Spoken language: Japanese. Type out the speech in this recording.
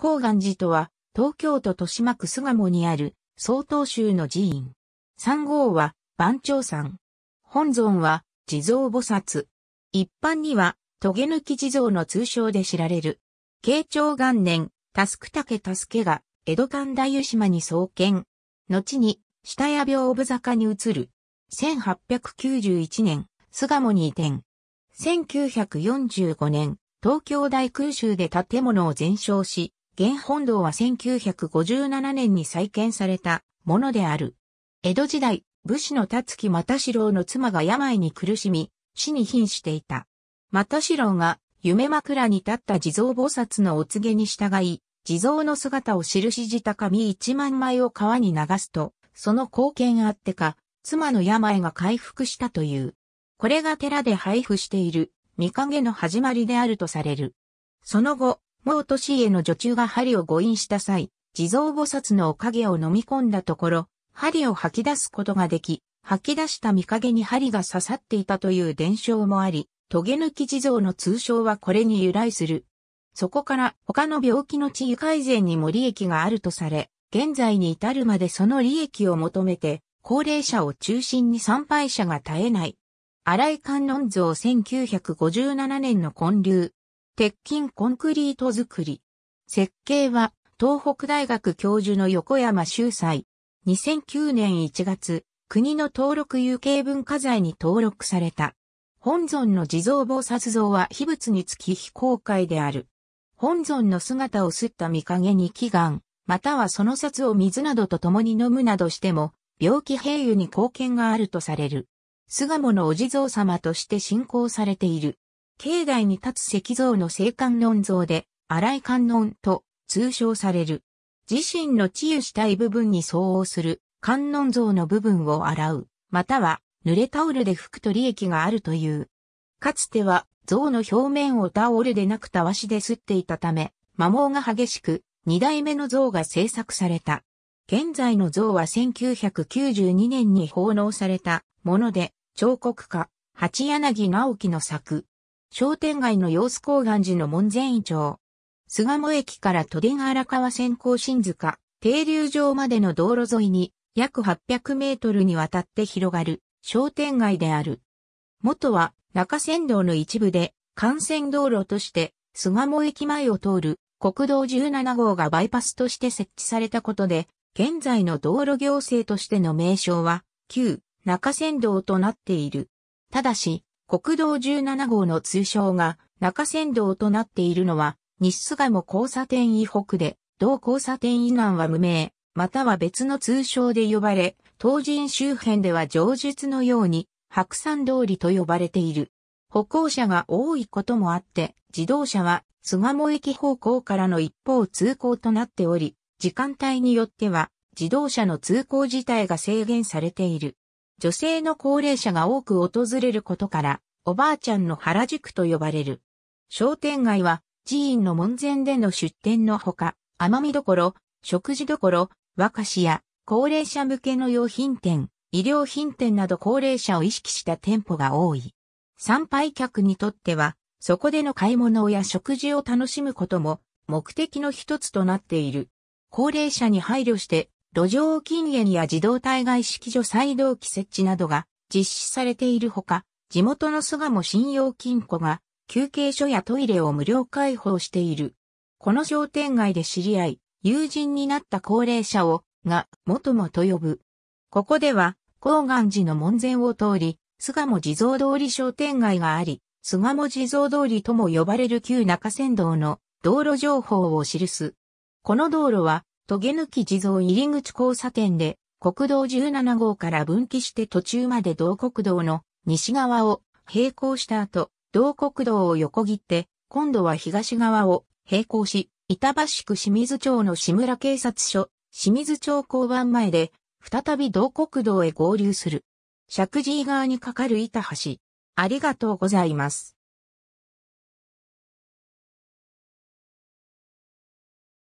高岩寺とは、東京都豊島区巣鴨にある、曹洞宗の寺院。三号は、番長山。本尊は、地蔵菩薩。一般には、トゲ抜き地蔵の通称で知られる。慶長元年、タスクタケタスケが、江戸神大湯島に創建。後に、下屋屏風坂に移る。1891年、巣鴨に移転。1945年、東京大空襲で建物を全焼し、現本堂は1957年に再建されたものである。江戸時代、武士の辰木又四郎の妻が病に苦しみ、死に瀕していた。又四郎が夢枕に立った地蔵菩薩のお告げに従い、地蔵の姿を記じた紙一万枚を川に流すと、その貢献あってか、妻の病が回復したという。これが寺で配布している、見影の始まりであるとされる。その後、毛利への女中が針を誤飲した際、地蔵菩薩のおかげを飲み込んだところ、針を吐き出すことができ、吐き出した見影に針が刺さっていたという伝承もあり、トゲ抜き地蔵の通称はこれに由来する。そこから他の病気の治癒改善にも利益があるとされ、現在に至るまでその利益を求めて、高齢者を中心に参拝者が絶えない。荒井観音像1957年の建立、鉄筋コンクリート作り。設計は、東北大学教授の横山秀才。2009年1月、国の登録有形文化財に登録された。本尊の地蔵菩薩像は秘仏につき非公開である。本尊の姿を吸った見陰に祈願、またはその札を水などと共に飲むなどしても、病気平癒に貢献があるとされる。巣鴨のお地蔵様として信仰されている。境内に立つ石像の聖観音像で、荒井観音と通称される。自身の治癒したい部分に相応する観音像の部分を洗う、または濡れタオルで拭くと利益があるという。かつては像の表面をタオルでなくたわしで吸っていたため、摩耗が激しく、二代目の像が制作された。現在の像は1992年に奉納されたもので、彫刻家、八柳直樹の作。商店街の様子高岸寺の門前井町。菅野駅から都電荒川線更新塚、停留場までの道路沿いに約800メートルにわたって広がる商店街である。元は中山道の一部で幹線道路として菅野駅前を通る国道17号がバイパスとして設置されたことで、現在の道路行政としての名称は旧中山道となっている。ただし、国道17号の通称が中山道となっているのは、西巣鴨交差点以北で、同交差点以南は無名、または別の通称で呼ばれ、東人周辺では上述のように、白山通りと呼ばれている。歩行者が多いこともあって、自動車は巣鴨駅方向からの一方通行となっており、時間帯によっては自動車の通行自体が制限されている。女性の高齢者が多く訪れることから、おばあちゃんの原宿と呼ばれる。商店街は、寺院の門前での出店のほか、甘みどころ、食事どころ、和菓子や、高齢者向けの用品店、医療品店など高齢者を意識した店舗が多い。参拝客にとっては、そこでの買い物や食事を楽しむことも目的の一つとなっている。高齢者に配慮して土壌禁煙や自動対外式所再動機設置などが実施されているほか、地元の巣鴨信用金庫が休憩所やトイレを無料開放している。この商店街で知り合い、友人になった高齢者を、が、元もと呼ぶ。ここでは、高岩寺の門前を通り、巣鴨地蔵通り商店街があり、巣鴨地蔵通りとも呼ばれる旧中山道の道路情報を記す。この道路はトゲ抜き地蔵入り口交差点で、国道17号から分岐して途中まで同国道の西側を並行した後、同国道を横切って、今度は東側を並行し、板橋区清水町の志村警察署、清水町交番前で、再び同国道へ合流する。石神井側に架かる板橋。ありがとうございます。